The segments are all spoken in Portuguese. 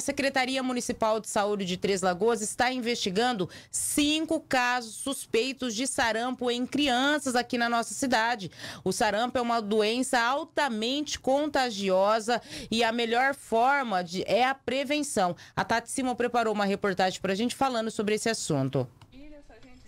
A Secretaria Municipal de Saúde de Três Lagoas está investigando cinco casos suspeitos de sarampo em crianças aqui na nossa cidade. O sarampo é uma doença altamente contagiosa e a melhor forma de, é a prevenção. A Tati Simon preparou uma reportagem para a gente falando sobre esse assunto.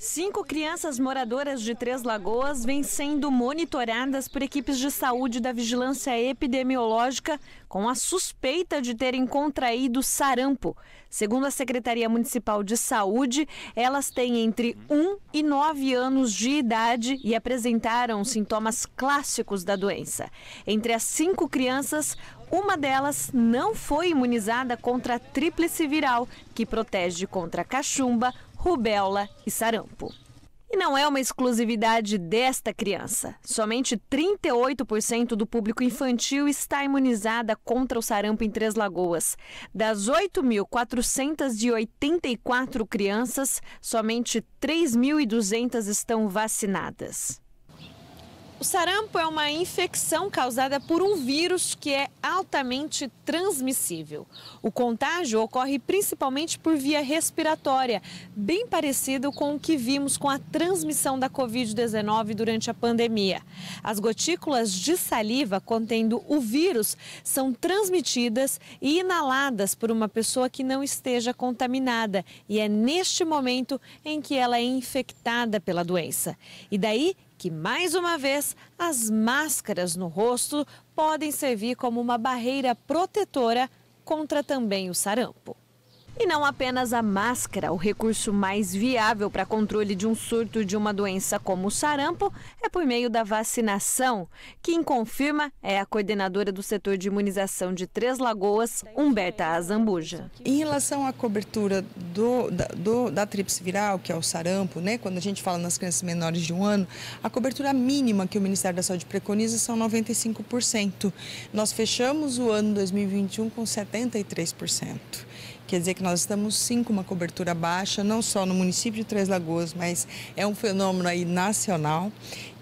Cinco crianças moradoras de Três Lagoas vêm sendo monitoradas por equipes de saúde da vigilância epidemiológica com a suspeita de terem contraído sarampo. Segundo a Secretaria Municipal de Saúde, elas têm entre 1 e 9 anos de idade e apresentaram sintomas clássicos da doença. Entre as cinco crianças, uma delas não foi imunizada contra a tríplice viral, que protege contra cachumba, rubéola e sarampo. E não é uma exclusividade desta criança. Somente 38% do público infantil está imunizada contra o sarampo em Três Lagoas. Das 8.484 crianças, somente 3.200 estão vacinadas. O sarampo é uma infecção causada por um vírus que é altamente transmissível. O contágio ocorre principalmente por via respiratória, bem parecido com o que vimos com a transmissão da Covid-19 durante a pandemia. As gotículas de saliva contendo o vírus são transmitidas e inaladas por uma pessoa que não esteja contaminada, e é neste momento em que ela é infectada pela doença. E daí que, mais uma vez, as máscaras no rosto podem servir como uma barreira protetora contra também o sarampo. E não apenas a máscara, o recurso mais viável para controle de um surto de uma doença como o sarampo é por meio da vacinação. Quem confirma é a coordenadora do setor de imunização de Três Lagoas, Humberta Azambuja. Em relação à cobertura do, da, do, da tríplice viral, que é o sarampo, né, quando a gente fala nas crianças menores de um ano, a cobertura mínima que o Ministério da Saúde preconiza são 95%. Nós fechamos o ano 2021 com 73%. Quer dizer que nós estamos sim com uma cobertura baixa, não só no município de Três Lagoas, mas é um fenômeno aí nacional.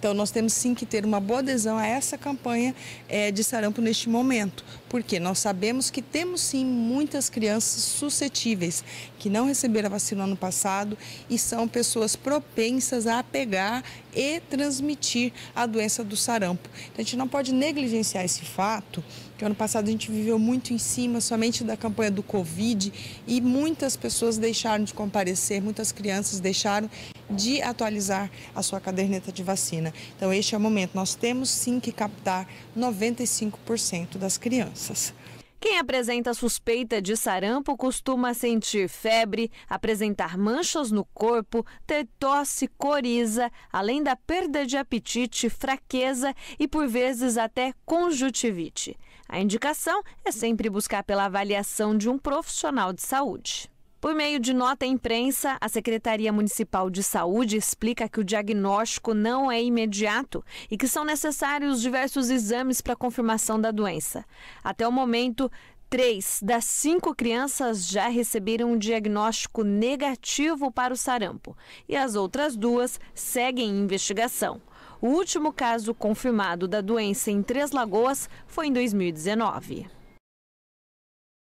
Então, nós temos sim que ter uma boa adesão a essa campanha é, de sarampo neste momento, porque nós sabemos que temos sim muitas crianças suscetíveis que não receberam a vacina ano passado e são pessoas propensas a pegar e transmitir a doença do sarampo. Então, a gente não pode negligenciar esse fato que ano passado a gente viveu muito em cima somente da campanha do Covid e muitas pessoas deixaram de comparecer, muitas crianças deixaram de atualizar a sua caderneta de vacina. Então, este é o momento. Nós temos sim que captar 95% das crianças. Quem apresenta suspeita de sarampo costuma sentir febre, apresentar manchas no corpo, ter tosse, coriza, além da perda de apetite, fraqueza e, por vezes, até conjuntivite. A indicação é sempre buscar pela avaliação de um profissional de saúde. Por meio de nota à imprensa, a Secretaria Municipal de Saúde explica que o diagnóstico não é imediato e que são necessários diversos exames para confirmação da doença. Até o momento, Três das cinco crianças já receberam um diagnóstico negativo para o sarampo e as outras duas seguem em investigação. O último caso confirmado da doença em Três Lagoas foi em 2019.